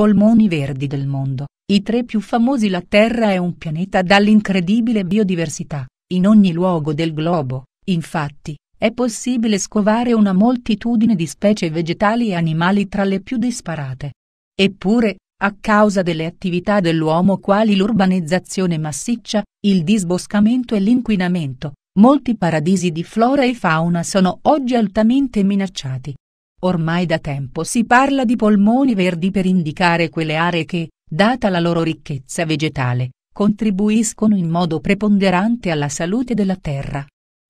polmoni verdi del mondo, i tre più famosi La Terra è un pianeta dall'incredibile biodiversità, in ogni luogo del globo, infatti, è possibile scovare una moltitudine di specie vegetali e animali tra le più disparate. Eppure, a causa delle attività dell'uomo quali l'urbanizzazione massiccia, il disboscamento e l'inquinamento, molti paradisi di flora e fauna sono oggi altamente minacciati. Ormai da tempo si parla di polmoni verdi per indicare quelle aree che, data la loro ricchezza vegetale, contribuiscono in modo preponderante alla salute della terra.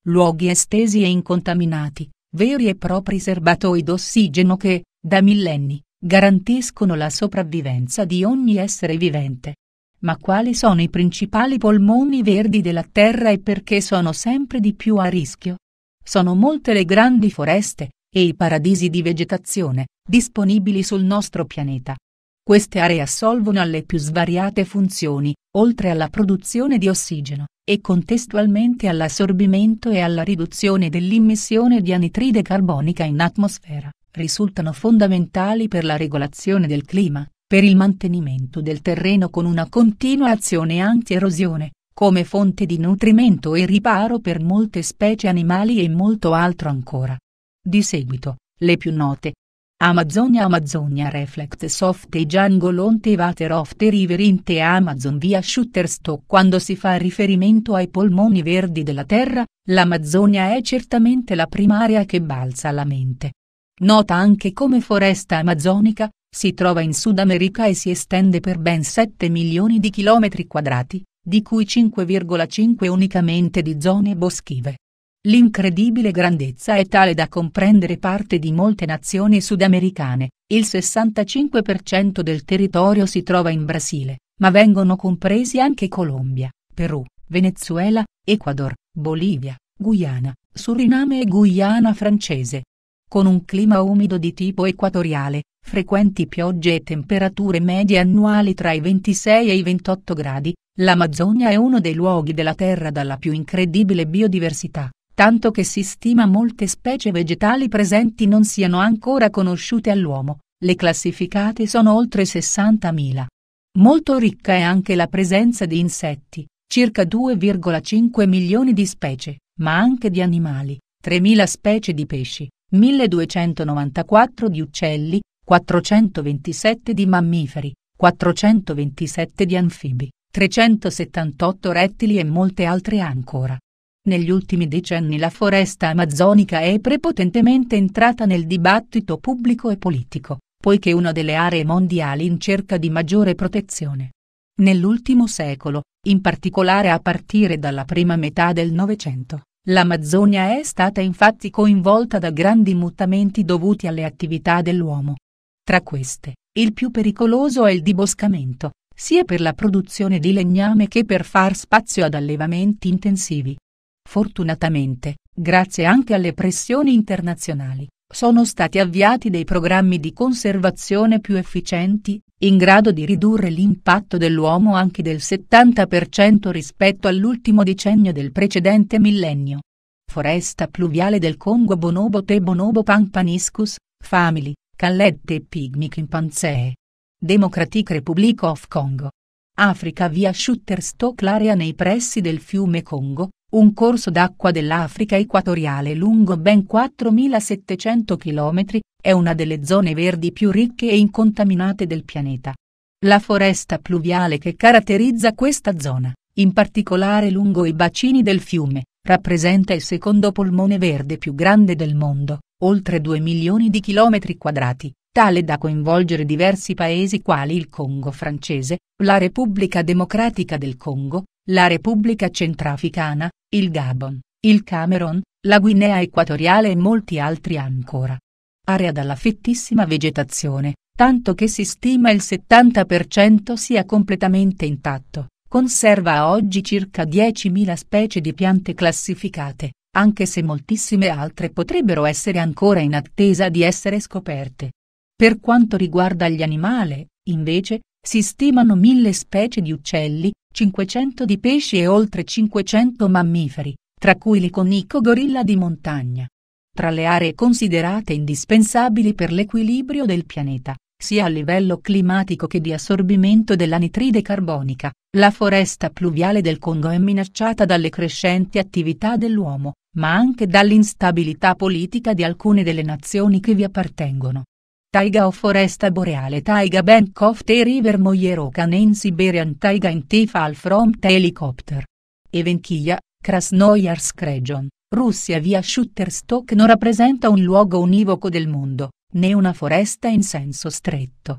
Luoghi estesi e incontaminati, veri e propri serbatoi d'ossigeno che, da millenni, garantiscono la sopravvivenza di ogni essere vivente. Ma quali sono i principali polmoni verdi della terra e perché sono sempre di più a rischio? Sono molte le grandi foreste, e i paradisi di vegetazione disponibili sul nostro pianeta. Queste aree assolvono alle più svariate funzioni, oltre alla produzione di ossigeno, e contestualmente all'assorbimento e alla riduzione dell'immissione di anitride carbonica in atmosfera, risultano fondamentali per la regolazione del clima, per il mantenimento del terreno con una continua azione anti-erosione, come fonte di nutrimento e riparo per molte specie animali e molto altro ancora. Di seguito, le più note. Amazonia Amazonia Reflect Soft e Django Lonte Water of the River in the Amazon via Shutterstock Quando si fa riferimento ai polmoni verdi della terra, l'Amazonia è certamente la primaria che balza alla mente. Nota anche come foresta amazonica, si trova in Sud America e si estende per ben 7 milioni di chilometri quadrati, di cui 5,5 unicamente di zone boschive. L'incredibile grandezza è tale da comprendere parte di molte nazioni sudamericane, il 65% del territorio si trova in Brasile, ma vengono compresi anche Colombia, Perù, Venezuela, Ecuador, Bolivia, Guyana, Suriname e Guyana francese. Con un clima umido di tipo equatoriale, frequenti piogge e temperature medie annuali tra i 26 e i 28 gradi, l'Amazzonia è uno dei luoghi della Terra dalla più incredibile biodiversità tanto che si stima molte specie vegetali presenti non siano ancora conosciute all'uomo, le classificate sono oltre 60.000. Molto ricca è anche la presenza di insetti, circa 2,5 milioni di specie, ma anche di animali, 3.000 specie di pesci, 1.294 di uccelli, 427 di mammiferi, 427 di anfibi, 378 rettili e molte altre ancora. Negli ultimi decenni la foresta amazzonica è prepotentemente entrata nel dibattito pubblico e politico, poiché una delle aree mondiali in cerca di maggiore protezione. Nell'ultimo secolo, in particolare a partire dalla prima metà del Novecento, l'Amazzonia è stata infatti coinvolta da grandi mutamenti dovuti alle attività dell'uomo. Tra queste, il più pericoloso è il diboscamento, sia per la produzione di legname che per far spazio ad allevamenti intensivi. Fortunatamente, grazie anche alle pressioni internazionali, sono stati avviati dei programmi di conservazione più efficienti, in grado di ridurre l'impatto dell'uomo anche del 70% rispetto all'ultimo decennio del precedente millennio. Foresta pluviale del Congo Bonobo te Bonobo Pampaniscus, Family, Callette e Pygmy Chimpanzee. Democratic Republic of Congo. Africa via Shutterstock l'area nei pressi del fiume Congo, un corso d'acqua dell'Africa equatoriale lungo ben 4.700 km, è una delle zone verdi più ricche e incontaminate del pianeta. La foresta pluviale che caratterizza questa zona, in particolare lungo i bacini del fiume, rappresenta il secondo polmone verde più grande del mondo, oltre 2 milioni di chilometri quadrati, tale da coinvolgere diversi paesi quali il Congo francese, la Repubblica Democratica del Congo, la Repubblica Centrafricana, il Gabon, il Camerun, la Guinea Equatoriale e molti altri ancora. Area dalla fettissima vegetazione, tanto che si stima il 70% sia completamente intatto, conserva oggi circa 10.000 specie di piante classificate, anche se moltissime altre potrebbero essere ancora in attesa di essere scoperte. Per quanto riguarda gli animali, invece, si stimano mille specie di uccelli, 500 di pesci e oltre 500 mammiferi, tra cui l'iconico gorilla di montagna. Tra le aree considerate indispensabili per l'equilibrio del pianeta, sia a livello climatico che di assorbimento della nitride carbonica, la foresta pluviale del Congo è minacciata dalle crescenti attività dell'uomo, ma anche dall'instabilità politica di alcune delle nazioni che vi appartengono. Taiga o foresta boreale Taiga Bank of the River Moyerokan in Siberian Taiga in Tifal from the helicopter. Evenkia, Krasnoyarsk region, Russia via Shutterstock non rappresenta un luogo univoco del mondo, né una foresta in senso stretto.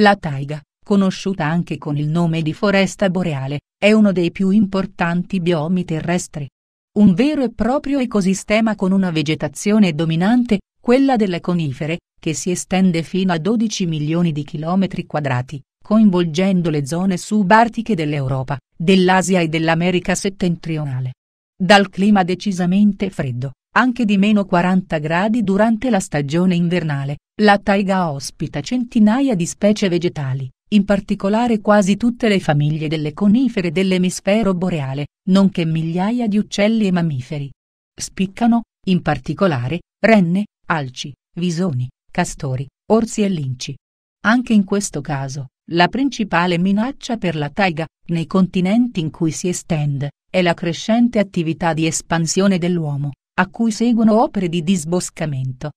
La taiga, conosciuta anche con il nome di foresta boreale, è uno dei più importanti biomi terrestri. Un vero e proprio ecosistema con una vegetazione dominante, quella delle conifere, che si estende fino a 12 milioni di chilometri quadrati, coinvolgendo le zone subartiche dell'Europa, dell'Asia e dell'America settentrionale. Dal clima decisamente freddo, anche di meno 40 gradi durante la stagione invernale, la taiga ospita centinaia di specie vegetali, in particolare quasi tutte le famiglie delle conifere dell'emisfero boreale, nonché migliaia di uccelli e mammiferi. Spiccano, in particolare, renne, alci, visoni, castori, orsi e linci. Anche in questo caso, la principale minaccia per la taiga, nei continenti in cui si estende, è la crescente attività di espansione dell'uomo, a cui seguono opere di disboscamento,